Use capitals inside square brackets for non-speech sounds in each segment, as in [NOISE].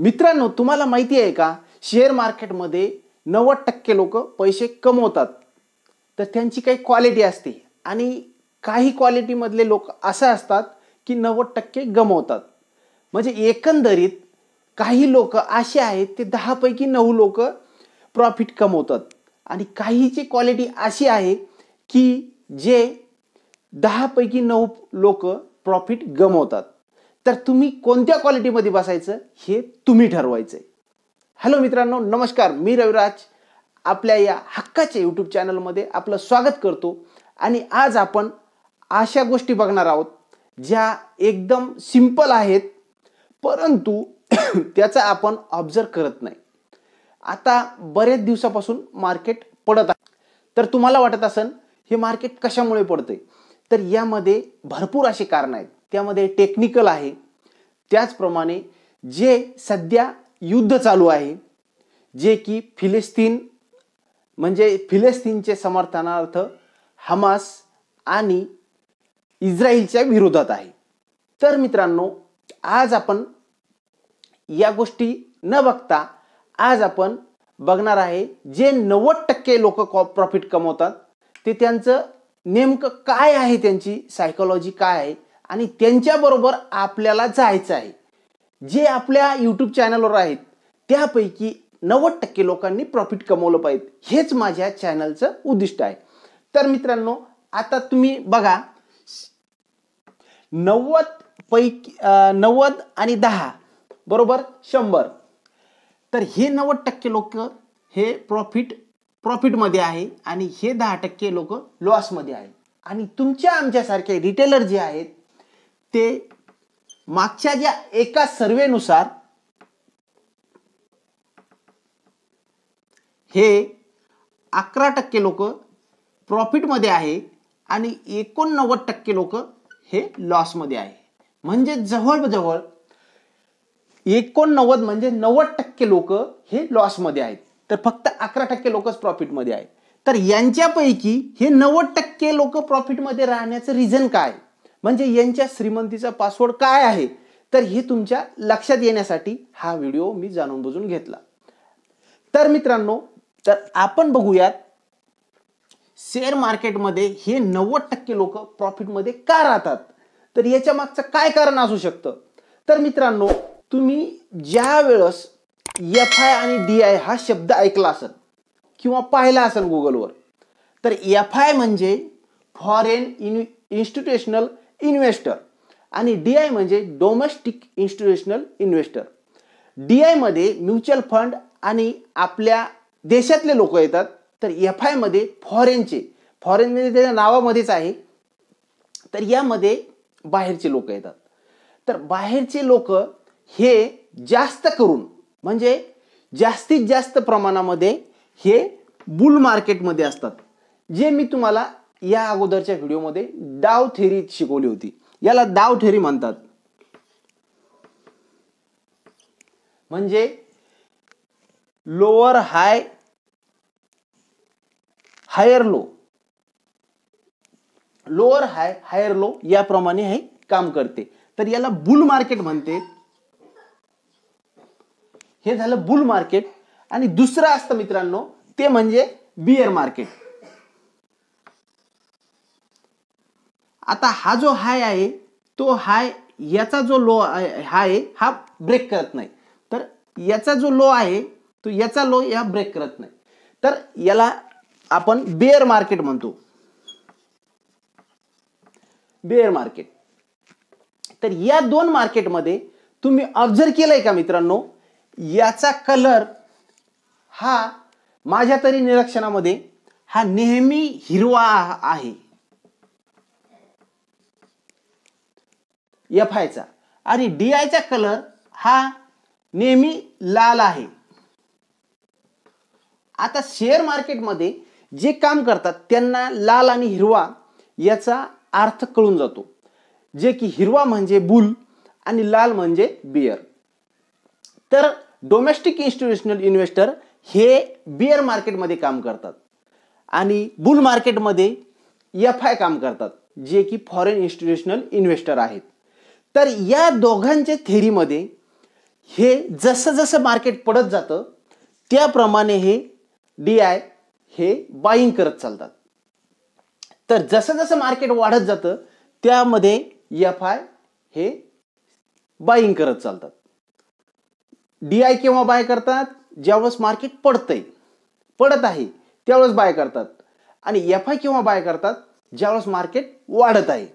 मित्रांनो तुम्हाला माहिती आहे का शेअर मार्केटमध्ये नव्वद टक्के लोक पैसे कमवतात तर त्यांची काही क्वालिटी असते आणि काही क्वालिटीमधले लोक असे असतात की नव्वद टक्के गमवतात म्हणजे एकंदरीत काही लोक असे आहेत ते दहापैकी नऊ लोक प्रॉफिट कमवतात आणि काहीची क्वालिटी अशी आहे की जे दहापैकी नऊ लोक प्रॉफिट गमवतात तर तुम्ही कोणत्या क्वालिटीमध्ये बसायचं हे तुम्ही ठरवायचं आहे हॅलो मित्रांनो नमस्कार मी रविराज आपल्या या हक्काच्या यूट्यूब चॅनलमध्ये आपलं स्वागत करतो आणि आज आपण अशा गोष्टी बघणार आहोत ज्या एकदम सिंपल आहेत परंतु [COUGHS] त्याचा आपण ऑब्झर्व करत नाही आता बऱ्याच दिवसापासून मार्केट पडत आहे तर तुम्हाला वाटत असेल हे मार्केट कशामुळे पडतंय तर यामध्ये भरपूर असे कारण आहेत त्यामध्ये टेक्निकल आहे त्याचप्रमाणे जे सध्या युद्ध चालू आहे जे की फिलिस्तीन म्हणजे फिलिस्तीनचे समर्थनार्थ हमास आणि इस्रायलच्या विरोधात आहे तर मित्रांनो आज आपण या गोष्टी न बघता आज आपण बघणार आहे जे नव्वद टक्के लोक प्रॉफिट कमवतात ते त्यांचं नेमकं काय आहे त्यांची सायकोलॉजी काय आहे आणि त्यांच्याबरोबर आपल्याला जायचं आहे जे आपल्या यूट्यूब चॅनलवर आहेत त्यापैकी नव्वद टक्के लोकांनी प्रॉफिट कमवलं पाहिजे हेच माझ्या चॅनलचं उद्दिष्ट आहे तर मित्रांनो आता तुम्ही बघा नव्वद पैकी नव्वद आणि दहा बरोबर शंभर तर हे नव्वद टक्के लोक हे प्रॉफिट प्रॉफिटमध्ये आहे आणि हे दहा टक्के लोक लॉसमध्ये आहे आणि तुमच्या आमच्यासारखे रिटेलर जे आहेत ते मागच्या ज्या एका सर्वेनुसार हे अकरा टक्के लोक प्रॉफिटमध्ये आहे आणि एकोणनव्वद टक्के लोक हे लॉसमध्ये आहे म्हणजे जवळजवळ एकोणनव्वद म्हणजे नव्वद टक्के लोक हे लॉसमध्ये आहेत तर फक्त अकरा टक्के लोकच प्रॉफिटमध्ये आहेत तर यांच्यापैकी हे नव्वद टक्के लोक प्रॉफिटमध्ये राहण्याचं रिझन काय म्हणजे यांच्या श्रीमंतीचा पासवर्ड काय आहे तर हे तुमच्या लक्षात येण्यासाठी हा व्हिडिओ मी जाणून बुजून घेतला तर मित्रांनो तर आपण बघूयात शेअर मार्केटमध्ये हे नव्वद टक्के लोक प्रॉफिटमध्ये का राहतात तर याच्या मागचं काय कारण असू शकतं तर मित्रांनो तुम्ही ज्या वेळेस एफ आय आणि डी आय हा शब्द ऐकला असेल किंवा पाहिला असेल गुगलवर तर एफ आय म्हणजे फॉरेन इन इन्स्टिट्युशनल इन्व्हेस्टर आणि डी आय म्हणजे डोमेस्टिक इन्स्टिट्युशनल इन्व्हेस्टर डी आयमध्ये म्युच्युअल फंड आणि आपल्या देशातले लोक येतात तर एफ आयमध्ये फॉरेनचे फॉरेन म्हणजे त्याच्या नावामध्येच आहे तर यामध्ये बाहेरचे लोक येतात तर बाहेरचे लोक हे जास्त करून म्हणजे जास्तीत जास्त प्रमाणामध्ये हे बुल मार्केटमध्ये असतात जे मी तुम्हाला या अगोदरच्या व्हिडिओमध्ये डाव थेरी शिकवली होती याला डाव थेरी म्हणतात म्हणजे lower high higher low lower high higher low याप्रमाणे हे काम करते तर याला बुल मार्केट म्हणते हे झालं बुल मार्केट आणि दुसरं असतं मित्रांनो ते म्हणजे बियर मार्केट आता हा जो हाय आहे तो हाय याचा जो लो हाय हा ब्रेक करत नाही तर याचा जो लो आहे तो याचा लो या ब्रेक करत नाही तर याला आपण बेअर मार्केट म्हणतो बेअर मार्केट तर या दोन मार्केटमध्ये तुम्ही ऑब्झर्व केलंय का मित्रांनो याचा कलर हा माझ्या तरी निरीक्षणामध्ये हा नेहमी हिरवा आहे एफ आयचा आणि डी आयचा कलर हा नेहमी लाल आहे आता शेअर मार्केटमध्ये जे काम करतात त्यांना लाल आणि हिरवा याचा अर्थ कळून जातो जे की हिरवा म्हणजे बुल आणि लाल म्हणजे बियर तर डोमेस्टिक इन्स्टिट्युशनल इन्व्हेस्टर हे बियर मार्केटमध्ये काम करतात आणि बुल मार्केटमध्ये एफ आय काम करतात जे की फॉरेन इन्स्टिट्युशनल इन्व्हेस्टर आहेत तर या दोघांच्या थेरीमध्ये हे जसं जसं मार्केट पडत जातं त्याप्रमाणे हे डी आय हे बाईंग करत चालतात तर जसं जसं मार्केट वाढत जातं त्यामध्ये एफ आय हे बाईंग करत चालतात डी आय केव्हा बाय करतात ज्यावेळेस मार्केट पडतंय पडत आहे त्यावेळेस बाय करतात आणि एफ आय केव्हा बाय करतात ज्यावेळेस मार्केट वाढत आहे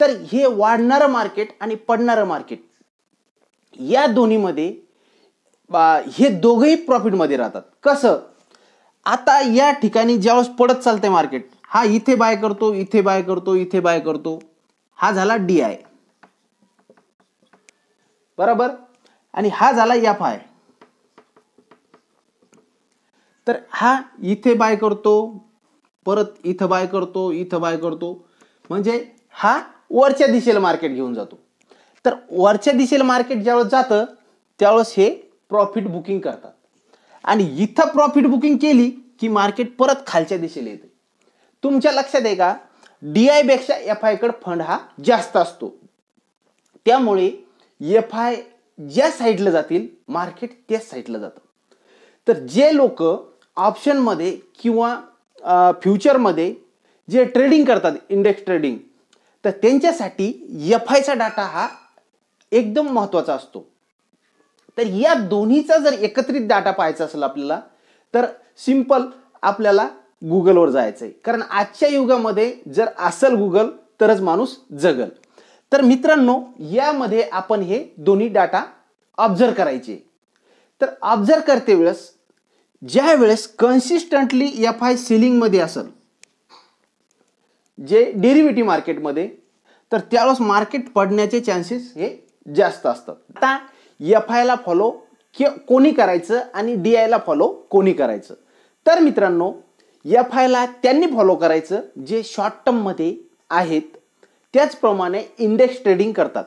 तर हे वाढणारं मार्केट आणि पडणारं मार्केट या दोन्हीमध्ये हे दोघंही प्रॉफिटमध्ये राहतात कसं आता या ठिकाणी ज्यावेळेस पडत चालतंय मार्केट हा इथे बाय करतो इथे बाय करतो इथे बाय करतो हा झाला डी आय बरोबर आणि हा झाला एफ आय तर हा इथे बाय करतो परत इथं बाय करतो इथं बाय करतो म्हणजे हा वरच्या दिशेला मार्केट घेऊन जातो तर वरच्या दिशेला मार्केट ज्यावेळेस जातं त्यावेळेस हे प्रॉफिट बुकिंग करतात आणि इथं प्रॉफिट बुकिंग केली की मार्केट परत खालच्या दिशेला येते तुमच्या लक्षात आहे का डी आयपेक्षा एफ आयकडे फंड हा जास्त असतो त्यामुळे एफ आय ज्या साईडला जातील मार्केट त्याच साईडला जातं तर जे लोक ऑप्शनमध्ये किंवा फ्युचरमध्ये जे ट्रेडिंग करतात इंडेक्स ट्रेडिंग तर त्यांच्यासाठी एफ आयचा डाटा हा एकदम महत्वाचा असतो तर या दोन्हीचा जर एकत्रित डाटा पाहायचा असेल आपल्याला तर सिंपल आपल्याला गुगलवर जायचं आहे कारण आजच्या युगामध्ये जर असेल गुगल तरच माणूस जगल तर मित्रांनो यामध्ये आपण हे दोन्ही डाटा ऑब्झर्व करायचे तर ऑब्झर्व करते वेळेस ज्या वेळेस कन्सिस्टंटली एफ आय सिलिंगमध्ये असेल जे डेरिव्हेटिव्ह मार्केटमध्ये तर त्यावेळेस मार्केट पडण्याचे चान्सेस हे जास्त असतात आता एफ आयला फॉलो कि कोणी करायचं आणि डी आयला फॉलो कोणी करायचं तर मित्रांनो एफ आयला त्यांनी फॉलो करायचं जे शॉर्ट टर्ममध्ये आहेत त्याचप्रमाणे इंडेक्स ट्रेडिंग करतात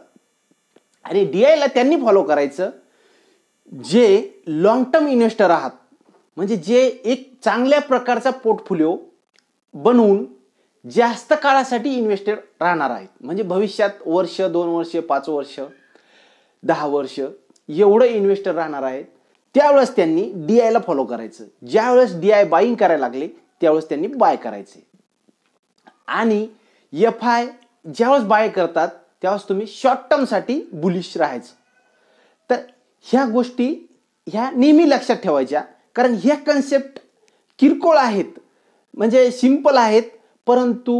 आणि डी आयला त्यांनी फॉलो करायचं जे लाँग टर्म इन्व्हेस्टर आहात म्हणजे जे एक चांगल्या प्रकारचा पोर्टफोलिओ बनवून जास्त काळासाठी इन्व्हेस्टेड राहणार आहेत म्हणजे भविष्यात वर्ष दोन वर्ष पाच वर्ष दहा वर्ष एवढं इन्व्हेस्टर राहणार आहेत त्यावेळेस त्यांनी डी आयला फॉलो करायचं ज्यावेळेस डी आय बाईंग करायला लागले त्यावेळेस त्यांनी बाय करायचे आणि एफ आय ज्यावेळेस बाय करतात त्यावेळेस तुम्ही शॉर्ट टर्मसाठी बुलिश राहायचं तर ह्या गोष्टी ह्या नेहमी लक्षात ठेवायच्या कारण ह्या कन्सेप्ट किरकोळ आहेत म्हणजे सिम्पल आहेत परंतु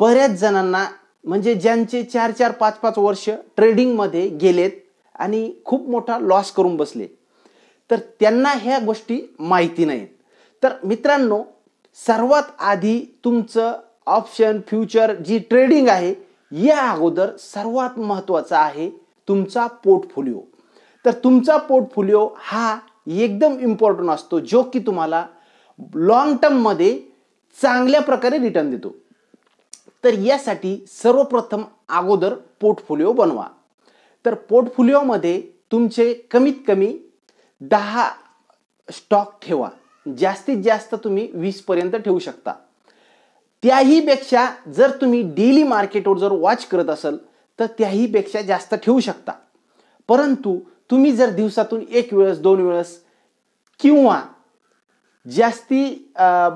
बऱ्याच जणांना म्हणजे ज्यांचे चार चार पाच पाच वर्ष ट्रेडिंगमध्ये गेलेत आणि खूप मोठा लॉस करून बसले तर त्यांना ह्या गोष्टी माहिती नाहीत तर मित्रांनो सर्वात आधी तुमचं ऑप्शन फ्युचर जी ट्रेडिंग आहे या अगोदर सर्वात महत्त्वाचा आहे तुमचा पोर्टफोलिओ तर तुमचा पोर्टफोलिओ हा एकदम इम्पॉर्टंट असतो जो की तुम्हाला लॉंग टर्ममध्ये चांगल्या प्रकारे रिटर्न देतो तर यासाठी सर्वप्रथम अगोदर पोर्टफोलिओ बनवा तर पोर्टफोलिओमध्ये तुमचे कमीत कमी दहा स्टॉक ठेवा जास्तीत जास्त तुम्ही वीसपर्यंत ठेवू शकता त्याहीपेक्षा जर तुम्ही डेली मार्केटवर जर वॉच करत असाल तर त्याहीपेक्षा जास्त ठेवू शकता परंतु तुम्ही जर दिवसातून एक वेळेस दोन वेळेस किंवा जास्ती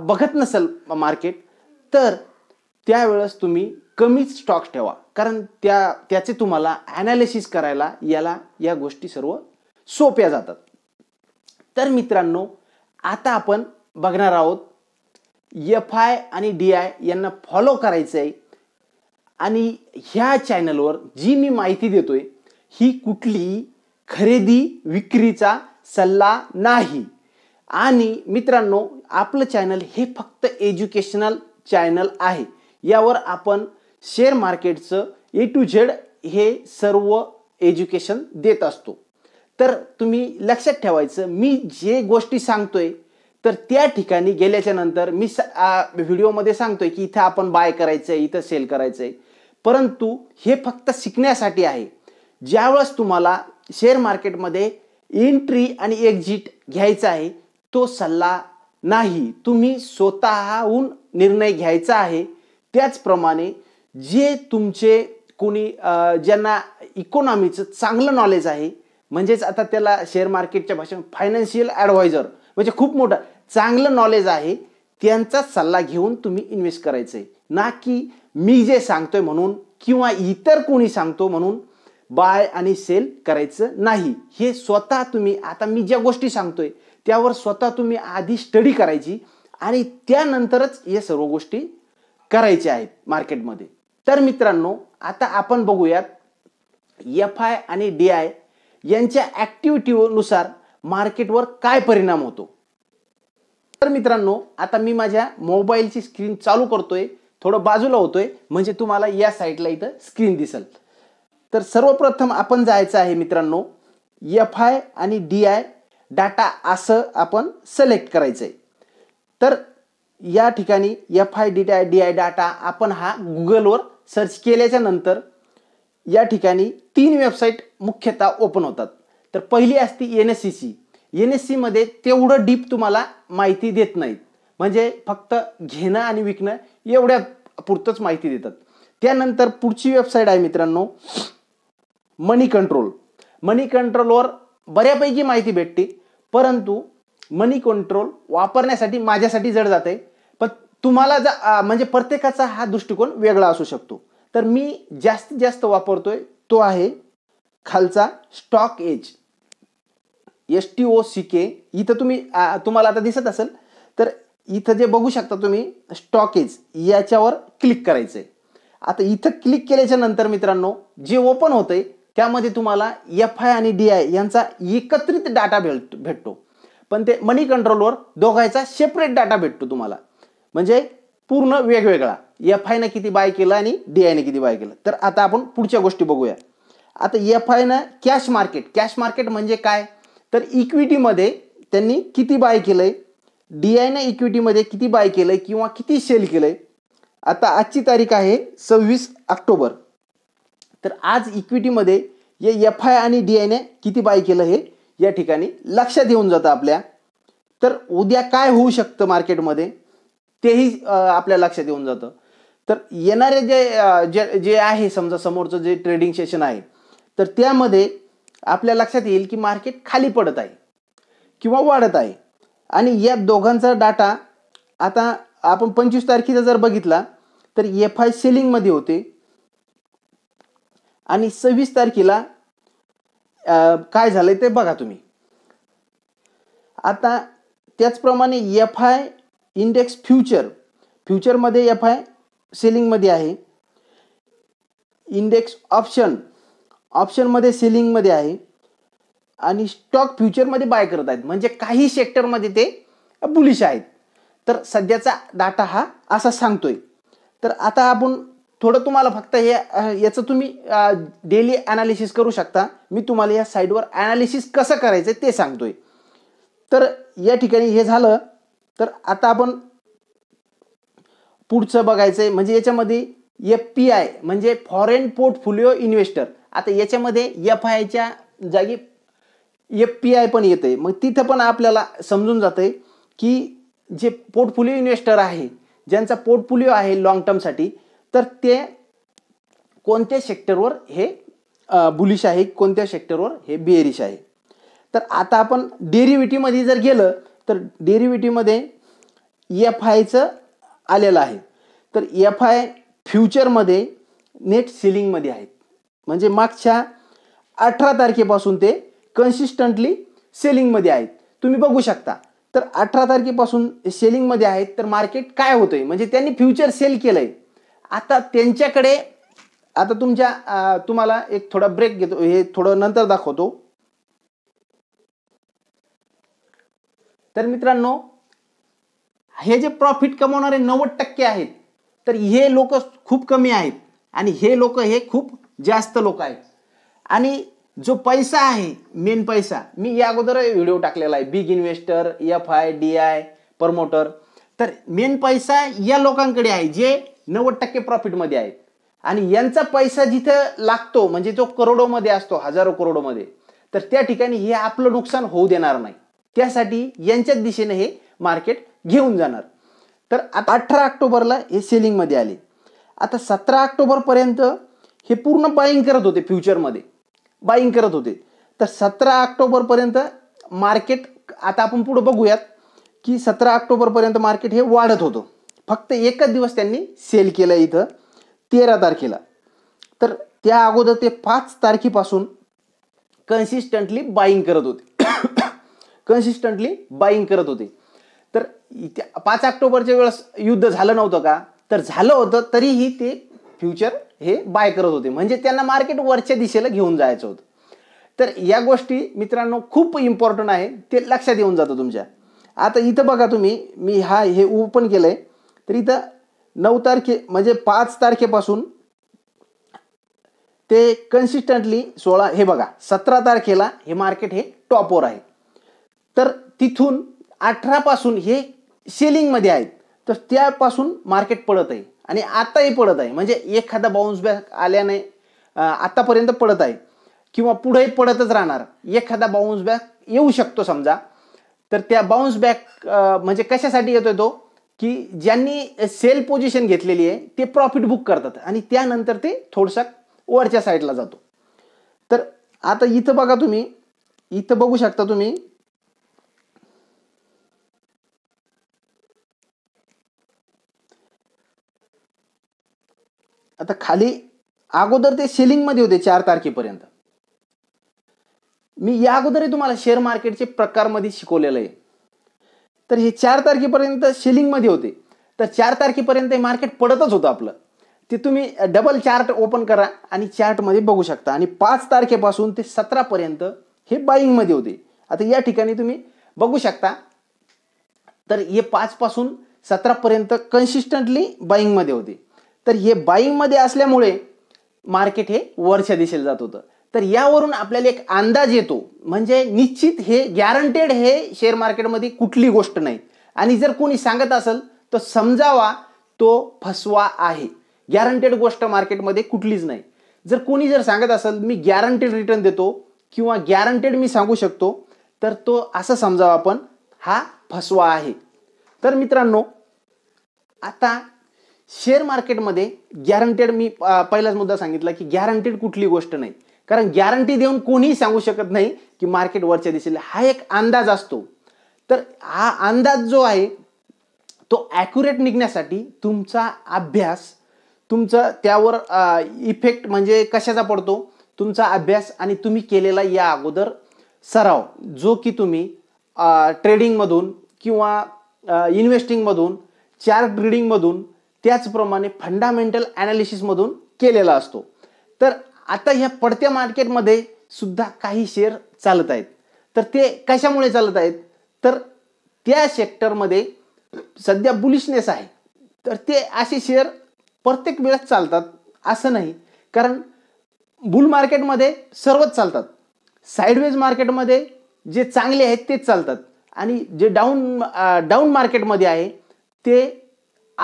बघत नसेल मार्केट तर त्यावेळेस तुम्ही कमीच स्टॉक ठेवा कारण त्या त्याचे तुम्हाला ॲनालिसिस करायला याला या गोष्टी सर्व सोप्या जातात तर मित्रांनो आता आपण बघणार आहोत एफ आय आणि डी आय यांना फॉलो करायचं आहे आणि ह्या चॅनलवर जी मी माहिती देतोय ही कुठली खरेदी विक्रीचा सल्ला नाही आणि मित्रांनो आपलं चॅनल हे फक्त एज्युकेशनल चॅनल आहे यावर आपण शेअर मार्केटचं ए टू झेड हे सर्व एज्युकेशन देत असतो तर तुम्ही लक्षात ठेवायचं मी जे गोष्टी सांगतोय तर त्या ठिकाणी गेल्याच्या नंतर मी सा व्हिडिओमध्ये सांगतोय की इथं आपण बाय करायचं आहे इथं सेल करायचं आहे परंतु हे फक्त शिकण्यासाठी आहे ज्यावेळेस तुम्हाला शेअर मार्केटमध्ये एंट्री आणि एक्झिट घ्यायचं आहे तो सल्ला नाही तुम्ही स्वतःहून निर्णय घ्यायचा आहे त्याचप्रमाणे जे तुमचे कोणी ज्यांना इकॉनॉमीचं चांगलं नॉलेज आहे म्हणजेच आता त्याला शेअर मार्केटच्या भाषेमध्ये फायनान्शियल ॲडवायझर म्हणजे खूप मोठं चांगलं नॉलेज आहे त्यांचा सल्ला घेऊन तुम्ही इन्व्हेस्ट करायचं आहे ना की मी जे सांगतोय म्हणून किंवा इतर कोणी सांगतो म्हणून बाय आणि सेल करायचं नाही हे स्वतः तुम्ही आता मी ज्या गोष्टी सांगतोय त्यावर स्वतः तुम्ही आधी स्टडी करायची आणि त्यानंतरच या सर्व गोष्टी करायच्या आहेत मार्केटमध्ये तर मित्रांनो आता आपण बघूयात एफ आय आणि डी आय यांच्या ॲक्टिव्हिटीनुसार मार्केटवर काय परिणाम होतो तर मित्रांनो आता मी माझ्या मोबाईलची स्क्रीन चालू करतोय थोडं बाजूला होतोय म्हणजे तुम्हाला या साईडला इथं स्क्रीन दिसल तर सर्वप्रथम आपण जायचं आहे मित्रांनो एफ आय आणि डी आय डाटा असं आपण सिलेक्ट करायचं आहे तर या ठिकाणी F I D D I data आपण हा गुगलवर सर्च केल्याच्या नंतर या ठिकाणी तीन वेबसाईट मुख्यतः ओपन होतात तर पहिली असती N S C C N S सीमध्ये तेवढं डीप तुम्हाला माहिती देत नाहीत म्हणजे फक्त घेणं आणि विकणं एवढ्या पुरतंच माहिती देतात त्यानंतर पुढची वेबसाईट आहे मित्रांनो मनी कंट्रोल मनी कंट्रोलवर बऱ्यापैकी माहिती भेटते परंतु मनी कंट्रोल वापरण्यासाठी माझ्यासाठी जड जाते पण तुम्हाला जा म्हणजे प्रत्येकाचा हा दृष्टिकोन वेगळा असू शकतो तर मी जास्तीत जास्त वापरतोय तो आहे खालचा stock edge S T O C K इथं तुम्ही तुम्हाला आता दिसत असेल तर इथं जे बघू शकता तुम्ही स्टॉक एज याच्यावर क्लिक करायचं आहे आता इथं क्लिक केल्याच्या नंतर मित्रांनो जे ओपन होतंय त्यामध्ये तुम्हाला एफ आय आणि डी आय यांचा एकत्रित डाटा भेट भेटतो पण ते मनी कंट्रोलवर दोघांचा सेपरेट डाटा भेटतो तुम्हाला म्हणजे पूर्ण वेगवेगळा एफ आयनं किती बाय केलं आणि डी आयनं किती बाय केलं तर आता आपण पुढच्या गोष्टी बघूया आता एफ आयनं कॅश मार्केट कॅश मार्केट म्हणजे काय तर इक्विटीमध्ये त्यांनी किती बाय केलं आहे डी आयनं इक्विटीमध्ये किती बाय केलं आहे किंवा किती सेल केलं आहे आता आजची तारीख आहे सव्वीस ऑक्टोबर तर आज इक्विटीमध्ये या एफ आय आणि डी आयने किती बाय केलं हे या ठिकाणी लक्षात येऊन जातं आपल्या तर उद्या काय होऊ शकतं मार्केटमध्ये तेही आपल्या लक्षात येऊन जातं तर येणारे जे जे आहे समजा समोरचं जे ट्रेडिंग सेशन आहे तर त्यामध्ये आपल्या लक्षात येईल की मार्केट खाली पडत आहे किंवा वाढत आहे आणि या दोघांचा डाटा आता आपण पंचवीस तारखेचा जर बघितला तर एफ आय सेलिंगमध्ये होते आणि सव्वीस तारखेला काय झालंय ते बघा तुम्ही आता त्याचप्रमाणे एफ आय इंडेक्स फ्युचर फ्युचरमध्ये एफ आय सेलिंगमध्ये आहे इंडेक्स ऑप्शन ऑप्शनमध्ये सेलिंगमध्ये आहे आणि स्टॉक फ्युचरमध्ये बाय करत आहेत म्हणजे काही सेक्टरमध्ये ते बुलिश आहेत तर सध्याचा डाटा हा असा सांगतोय तर आता आपण थोडं तुम्हाला फक्त हे याचं तुम्ही डेली ॲनालिसिस करू शकता मी तुम्हाला या साईडवर ॲनालिसिस कसं करायचं ते सांगतोय तर या ठिकाणी हे झालं तर आता आपण पुढचं बघायचं आहे म्हणजे याच्यामध्ये एफ पी आय म्हणजे फॉरेन पोर्टफोलिओ इन्व्हेस्टर आता याच्यामध्ये एफ आयच्या जागी एफ पी आय पण येतं आहे मग तिथं पण आपल्याला समजून जातं आहे की जे पोर्टफोलिओ इन्व्हेस्टर आहे ज्यांचा पोर्टफोलिओ आहे लॉंग टर्मसाठी तर ते कोणत्या सेक्टरवर हे बुलिश आहे कोणत्या सेक्टरवर हे बेरिश आहे तर आता आपण डेरिव्हिटीमध्ये जर गेलं तर डेरिव्हिटीमध्ये एफ आयचं आलेलं आहे तर एफ आय फ्युचरमध्ये नेट सिलिंगमध्ये आहेत म्हणजे मागच्या अठरा तारखेपासून ते कन्सिस्टंटली सेलिंगमध्ये आहेत तुम्ही बघू शकता तर अठरा तारखेपासून सेलिंगमध्ये आहेत तर मार्केट काय होतं आहे म्हणजे त्यांनी फ्युचर सेल केलं आहे आता त्यांच्याकडे आता तुमच्या तुम्हाला एक थोडा ब्रेक घेतो हे थोडं नंतर दाखवतो तर मित्रांनो हे जे प्रॉफिट कमावणारे नव्वद टक्के आहेत तर हे लोक खूप कमी आहेत आणि हे लोक हे खूप जास्त लोक आहेत आणि जो पैसा आहे मेन पैसा मी या अगोदर व्हिडिओ टाकलेला आहे big investor F I D I promoter तर मेन पैसा या लोकांकडे आहे जे नव्वद टक्के प्रॉफिटमध्ये आहेत आणि यांचा पैसा जिथं लागतो म्हणजे जो करोडोमध्ये असतो हजारो करोडोमध्ये तर त्या ठिकाणी हे आपलं नुकसान होऊ देणार नाही त्यासाठी यांच्याच दिशेने हे मार्केट घेऊन जाणार तर आता अठरा ऑक्टोबरला हे सेलिंग मध्ये आले आता सतरा पर्यंत हे पूर्ण बाईंग करत होते फ्युचरमध्ये बाईंग करत होते तर सतरा पर्यंत मार्केट आता आपण पुढं बघूयात की सतरा पर्यंत मार्केट हे वाढत होतं फक्त एकच दिवस त्यांनी सेल केलं इथं तेरा तारखेला तर त्या अगोदर ते पाच तारखेपासून कन्सिस्टंटली बाईंग करत होते कन्सिस्टंटली [COUGHS] बाईंग करत होते तर पाच ऑक्टोबरच्या वेळेस युद्ध झालं नव्हतं का तर झालं होतं तरीही ते फ्युचर हे बाय करत होते म्हणजे त्यांना मार्केट वरच्या दिशेला घेऊन जायचं होतं तर या गोष्टी मित्रांनो खूप इम्पॉर्टंट आहे ते लक्षात येऊन जातं तुमच्या आता इथं बघा तुम्ही मी हा हे ओपन केलं आहे तर इथं नऊ तारखे म्हणजे पाच तारखेपासून ते कन्सिस्टंटली सोळा हे बघा सतरा तारखेला हे मार्केट हे टॉपवर आहे तर तिथून अठरापासून हे सेलिंगमध्ये आहेत तर त्यापासून मार्केट पडत आहे आणि आत्ताही पडत आहे म्हणजे एखादा बाउन्स बॅक आल्याने आत्तापर्यंत पडत आहे किंवा पुढेही पडतच राहणार एखादा बाउन्स बॅक येऊ शकतो समजा तर त्या बाउन्स बॅक म्हणजे कशासाठी येतोय तो की ज्यांनी सेल पोझिशन घेतलेली आहे ते प्रॉफिट बुक करतात आणि त्यानंतर ते थोडसा वरच्या साईडला जातो तर आता इथं बघा तुम्ही इथं बघू शकता तुम्ही आता खाली अगोदर ते सेलिंग मध्ये होते चार तारखेपर्यंत मी या अगोदरही तुम्हाला शेअर मार्केटचे प्रकारमध्ये शिकवलेलं आहे तर हे चार तारखेपर्यंत सेलिंगमध्ये होते तर चार तारखेपर्यंत हे मार्केट पडतच होतं आपलं ते तुम्ही डबल चार्ट ओपन करा आणि चार्टमध्ये बघू शकता आणि पाच तारखेपासून ते सतरापर्यंत हे बाईंगमध्ये होते आता या ठिकाणी तुम्ही बघू शकता तर हे पाचपासून सतरापर्यंत कन्सिस्टंटली बाईंगमध्ये होते तर हे बाईंगमध्ये असल्यामुळे मार्केट हे वरच्या दिशेला जात होतं तर यावरून आपल्याला एक अंदाज येतो म्हणजे निश्चित हे गॅरंटेड हे शेअर मार्केटमध्ये कुठली गोष्ट नाही आणि जर कोणी सांगत असेल तर समजावा तो फसवा आहे गॅरंटेड गोष्ट मार्केटमध्ये कुठलीच नाही जर कोणी जर सांगत असेल मी गॅरंटेड रिटर्न देतो किंवा गॅरंटेड मी सांगू शकतो तर तो असं समजावा आपण हा फसवा आहे तर मित्रांनो आता शेअर मार्केटमध्ये गॅरंटेड मी पहिलाच मुद्दा सांगितला की गॅरंटेड कुठली गोष्ट नाही कारण गॅरंटी देऊन कोणीही सांगू शकत नाही की मार्केट वरच्या दिशेला हा एक अंदाज असतो तर हा अंदाज जो आहे तो ॲक्युरेट निघण्यासाठी तुमचा अभ्यास तुमचा त्यावर इफेक्ट म्हणजे कशाचा पडतो तुमचा अभ्यास आणि तुम्ही केलेला या अगोदर सराव जो की तुम्ही ट्रेडिंगमधून किंवा इन्व्हेस्टिंगमधून चार्ट रिडिंगमधून त्याचप्रमाणे फंडामेंटल ॲनालिसिसमधून केलेला असतो तर आता ह्या पडत्या मार्केटमध्ये सुद्धा काही शेअर चालत आहेत तर ते कशामुळे चालत आहेत तर त्या सेक्टरमध्ये सध्या बुलिशनेस आहे तर ते असे शेअर प्रत्येक वेळेस चालतात असं नाही कारण बुल मार्केटमध्ये सर्वच चालतात साईडवेज मार्केटमध्ये जे चांगले आहेत तेच चालतात आणि जे डाऊन डाऊन मार्केटमध्ये आहे ते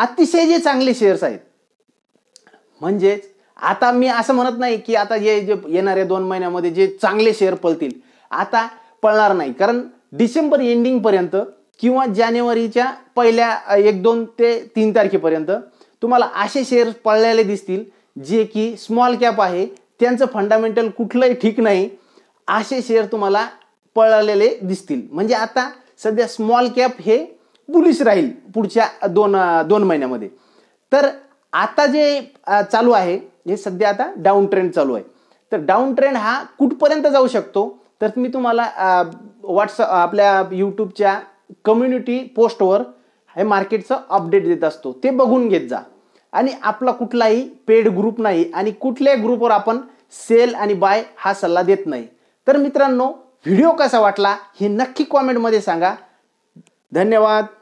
अतिशय जे चांगले शेअर्स आहेत म्हणजेच आता मी असं म्हणत नाही की आता जे जे येणाऱ्या दोन महिन्यामध्ये जे चांगले शेअर पळतील आता पळणार नाही कारण डिसेंबर एंडिंगपर्यंत किंवा जानेवारीच्या पहिल्या एक दोन ते तीन तारखेपर्यंत तुम्हाला असे शेअर्स पळलेले दिसतील जे की स्मॉल कॅप आहे त्यांचं फंडामेंटल कुठलंही ठीक नाही असे शेअर तुम्हाला पळलेले दिसतील म्हणजे आता सध्या स्मॉल कॅप हे बुलिश राहील पुढच्या दोन दोन महिन्यामध्ये तर आता जे चालू आहे हे म्हणजे सध्या आता डाऊन ट्रेंड चालू आहे तर डाऊन ट्रेंड हा कुठपर्यंत जाऊ शकतो तर मी तुम्हाला व्हॉट्सअप आपल्या यूट्यूबच्या कम्युनिटी पोस्टवर हे मार्केटचं अपडेट देत असतो ते बघून घेत जा आणि आपला कुठलाही पेड ग्रुप नाही आणि कुठल्याही ग्रुपवर आपण सेल आणि बाय हा सल्ला देत नाही तर मित्रांनो व्हिडिओ कसा वाटला हे नक्की कॉमेंटमध्ये सांगा धन्यवाद